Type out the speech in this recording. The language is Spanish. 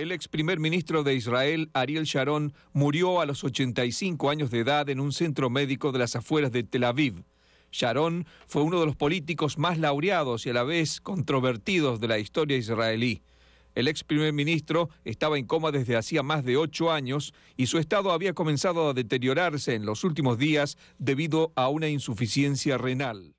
El ex primer ministro de Israel, Ariel Sharon, murió a los 85 años de edad en un centro médico de las afueras de Tel Aviv. Sharon fue uno de los políticos más laureados y a la vez controvertidos de la historia israelí. El ex primer ministro estaba en coma desde hacía más de ocho años y su estado había comenzado a deteriorarse en los últimos días debido a una insuficiencia renal.